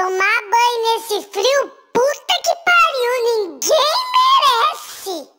Tomar banho nesse frio, puta que pariu, ninguém merece!